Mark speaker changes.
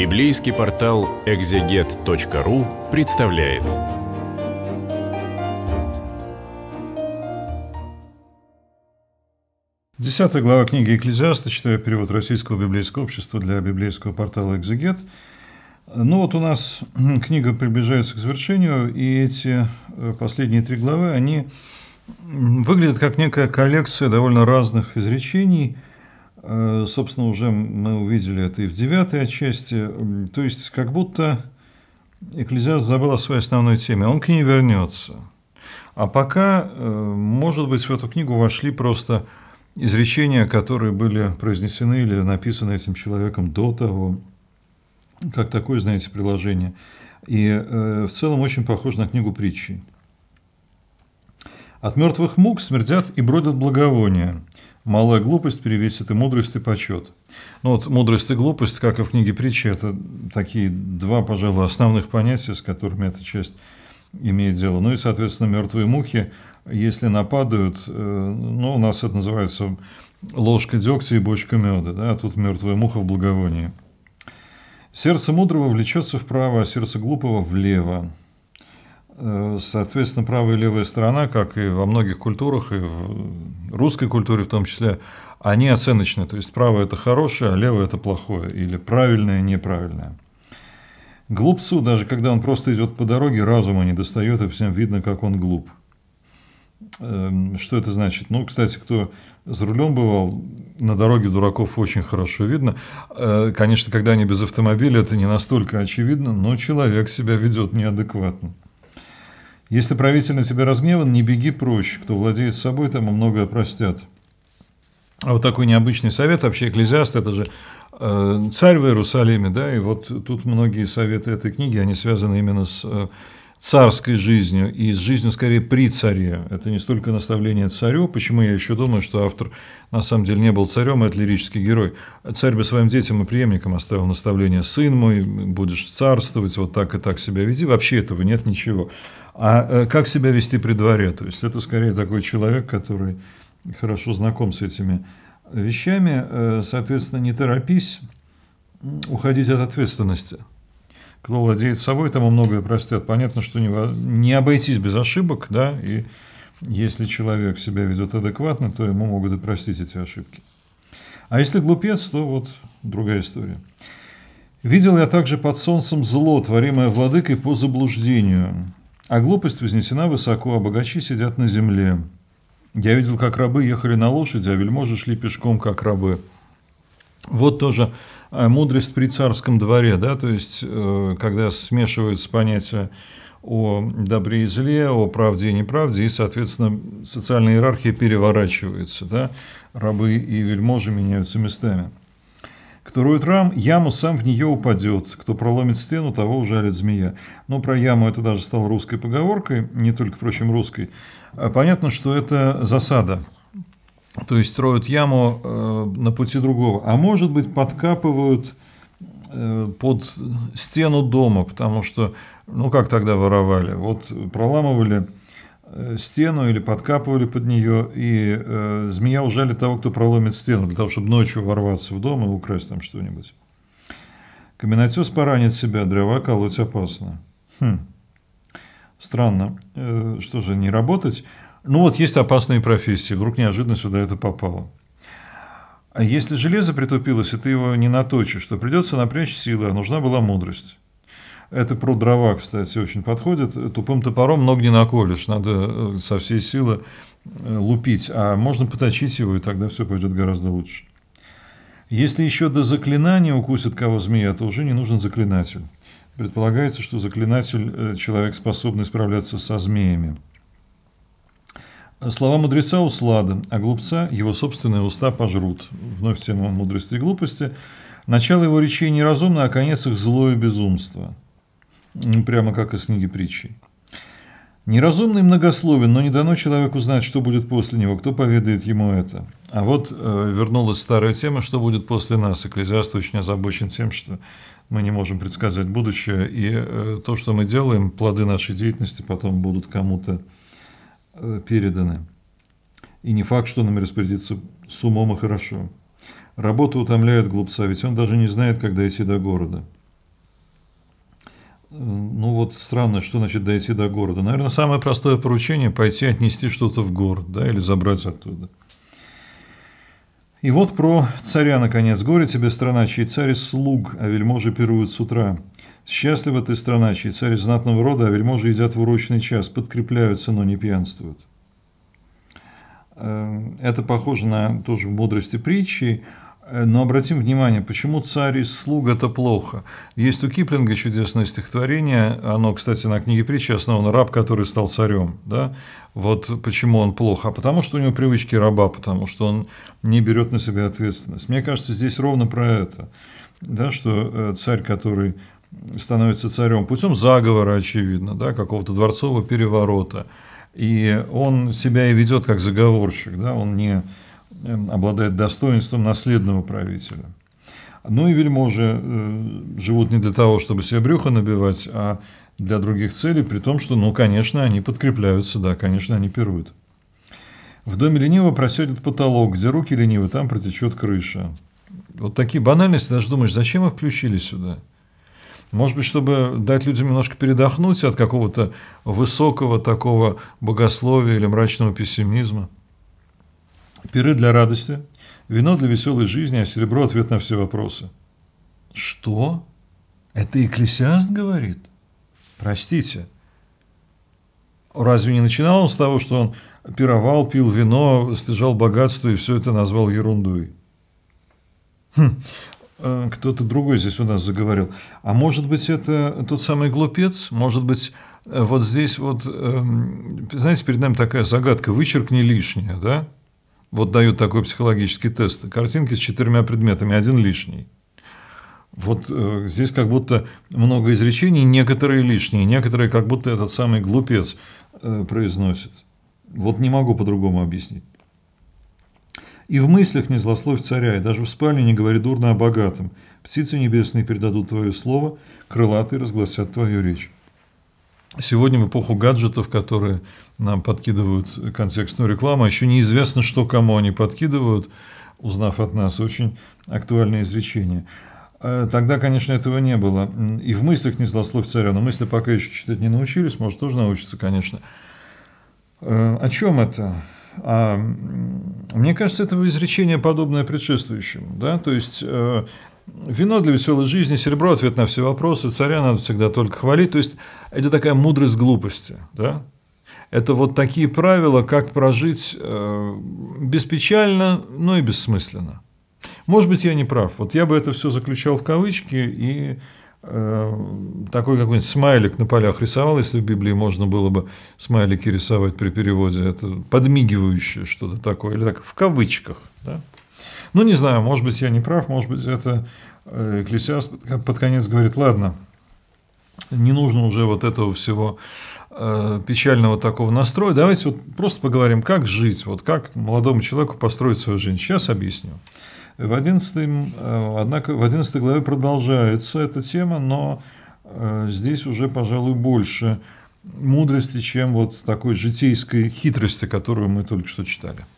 Speaker 1: Библейский портал экзегет.ру представляет. Десятая глава книги Экклезиаста, читаю перевод Российского библейского общества для библейского портала «Экзегет». Ну вот у нас книга приближается к завершению, и эти э, последние три главы, они выглядят как некая коллекция довольно разных изречений – Э, собственно, уже мы увидели это и в девятой части. То есть, как будто Экклезиаст забыл о своей основной теме. Он к ней вернется. А пока, э, может быть, в эту книгу вошли просто изречения, которые были произнесены или написаны этим человеком до того, как такое, знаете, приложение. И э, в целом очень похоже на книгу притчи. От мертвых мук смердят и бродят благовония. Малая глупость перевесит и мудрость, и почет. Ну вот мудрость и глупость, как и в книге притчи, это такие два, пожалуй, основных понятия, с которыми эта часть имеет дело. Ну и, соответственно, мертвые мухи, если нападают, э, ну, у нас это называется ложка дегтя и бочка меда, да, а тут мертвая муха в благовонии. Сердце мудрого влечется вправо, а сердце глупого влево. Э, соответственно, правая и левая сторона, как и во многих культурах, и в русской культуре в том числе, они оценочны. То есть правое – это хорошее, а левое – это плохое. Или правильное – неправильное. Глупцу, даже когда он просто идет по дороге, разума не достает, и всем видно, как он глуп. Эм, что это значит? Ну, кстати, кто за рулем бывал, на дороге дураков очень хорошо видно. Э, конечно, когда они без автомобиля, это не настолько очевидно, но человек себя ведет неадекватно. Если правитель на тебя разгневан, не беги прочь. Кто владеет собой, тому многое простят. А вот такой необычный совет, вообще экклезиаст, это же э, царь в Иерусалиме, да, и вот тут многие советы этой книги, они связаны именно с э, царской жизнью и с жизнью скорее при царе. Это не столько наставление царю, почему я еще думаю, что автор на самом деле не был царем, это лирический герой. Царь бы своим детям и преемникам оставил наставление «сын мой, будешь царствовать, вот так и так себя веди». Вообще этого нет ничего. А э, как себя вести при дворе? То есть это скорее такой человек, который хорошо знаком с этими вещами. Э, соответственно, не торопись уходить от ответственности кто владеет собой, тому многое простят. Понятно, что не, не обойтись без ошибок, да, и если человек себя ведет адекватно, то ему могут и простить эти ошибки. А если глупец, то вот другая история. «Видел я также под солнцем зло, творимое владыкой по заблуждению, а глупость вознесена высоко, а богачи сидят на земле. Я видел, как рабы ехали на лошади, а вельможи шли пешком, как рабы». Вот тоже Э, мудрость при царском дворе, да, то есть, э, когда смешиваются понятия о добре и зле, о правде и неправде, и, соответственно, социальная иерархия переворачивается, да, рабы и вельможи меняются местами. Кто роет рам, яму сам в нее упадет. Кто проломит стену, того ужалит змея. Но про яму это даже стало русской поговоркой, не только, впрочем, русской. А понятно, что это засада. То есть строят яму э, на пути другого. А может быть, подкапывают э, под стену дома, потому что, ну как тогда воровали? Вот проламывали э, стену или подкапывали под нее, и э, змея ужали того, кто проломит стену, для того, чтобы ночью ворваться в дом и украсть там что-нибудь. Каменотес поранит себя, дрова колоть опасно. Хм. Странно. Э, что же, не работать? Ну вот есть опасные профессии, вдруг неожиданно сюда это попало. А если железо притупилось, и ты его не наточишь, то придется напрячь силы, а нужна была мудрость. Это про дрова, кстати, очень подходит. Тупым топором ног не наколешь, надо э, со всей силы э, лупить, а можно поточить его, и тогда все пойдет гораздо лучше. Если еще до заклинания укусит кого змея, то уже не нужен заклинатель. Предполагается, что заклинатель э, – человек, способный справляться со змеями. Слова мудреца услада, а глупца его собственные уста пожрут. Вновь тема мудрости и глупости. Начало его речей неразумно, а конец их злое безумство. Прямо как из книги притчей. Неразумный многословен, но не дано человеку знать, что будет после него, кто поведает ему это. А вот э, вернулась старая тема, что будет после нас. Экклезиаст очень озабочен тем, что мы не можем предсказать будущее, и э, то, что мы делаем, плоды нашей деятельности потом будут кому-то Э, переданы. И не факт, что нами распорядится с умом и хорошо. Работа утомляет глупца, ведь он даже не знает, как дойти до города. Э, ну вот странно, что значит дойти до города. Наверное, самое простое поручение – пойти отнести что-то в город, да, или забрать оттуда. И вот про царя, наконец. Горе тебе, страна, чьи царь слуг, а вельможи пируют с утра. Счастлива ты страна, чей царь знатного рода, а вельможи едят в урочный час, подкрепляются, но не пьянствуют. Э, это похоже на тоже мудрости притчи, э, но обратим внимание, почему царь и слуг – это плохо. Есть у Киплинга чудесное стихотворение, оно, кстати, на книге притчи основано, «Раб, который стал царем». Да? Вот почему он плохо. А потому что у него привычки раба, потому что он не берет на себя ответственность. Мне кажется, здесь ровно про это, да, что э, царь, который становится царем путем заговора, очевидно, да, какого-то дворцового переворота. И он себя и ведет как заговорщик, да, он не эм, обладает достоинством наследного правителя. Ну и вельможи э, живут не для того, чтобы себе брюхо набивать, а для других целей, при том, что, ну, конечно, они подкрепляются, да, конечно, они пируют. В доме лениво просядет потолок, где руки ленивы, там протечет крыша. Вот такие банальности, даже думаешь, зачем их включили сюда – может быть, чтобы дать людям немножко передохнуть от какого-то высокого такого богословия или мрачного пессимизма. Пиры для радости, вино для веселой жизни, а серебро – ответ на все вопросы. Что? Это Экклесиаст говорит? Простите. Разве не начинал он с того, что он пировал, пил вино, стяжал богатство и все это назвал ерундой? Хм. Э, кто-то другой здесь у нас заговорил. А может быть, это тот самый глупец? Может быть, э, вот здесь вот, эм, знаете, перед нами такая загадка, вычеркни лишнее, да? Вот дают такой психологический тест. Картинки с четырьмя предметами, один лишний. Вот э, здесь как будто много изречений, некоторые лишние, некоторые как будто этот самый глупец произносит. Вот не могу по-другому объяснить. И в мыслях не злословь царя, и даже в спальне не говори дурно о богатом. Птицы небесные передадут твое слово, крылатые разгласят твою речь. Сегодня в эпоху гаджетов, которые нам подкидывают контекстную рекламу, а еще неизвестно, что кому они подкидывают, узнав от нас очень актуальное изречение. Э, тогда, конечно, этого не было. И в мыслях не злословь царя, но мысли пока еще читать не научились, может, тоже научиться, конечно. Э, о чем это? А, мне кажется, этого изречения подобное предшествующему. Да? То есть, э, вино для веселой жизни, серебро – ответ на все вопросы, царя надо всегда только хвалить. То есть, это такая мудрость глупости. Да? Это вот такие правила, как прожить э, беспечально, но и бессмысленно. Может быть, я не прав. Вот я бы это все заключал в кавычки и Эм, такой какой-нибудь смайлик на полях рисовал, если в Библии можно было бы смайлики рисовать при переводе, это подмигивающее что-то такое, или так в кавычках. Да? Ну, не знаю, может быть, я не прав, может быть, это э, Экклесиаст под конец говорит, ладно, не нужно уже вот этого всего э, печального такого настроя, давайте вот просто поговорим, как жить, вот как молодому человеку построить свою жизнь. Сейчас объясню. В 11, э, однако в 11 главе продолжается эта тема, но э, здесь уже, пожалуй, больше мудрости, чем вот такой житейской хитрости, которую мы только что читали.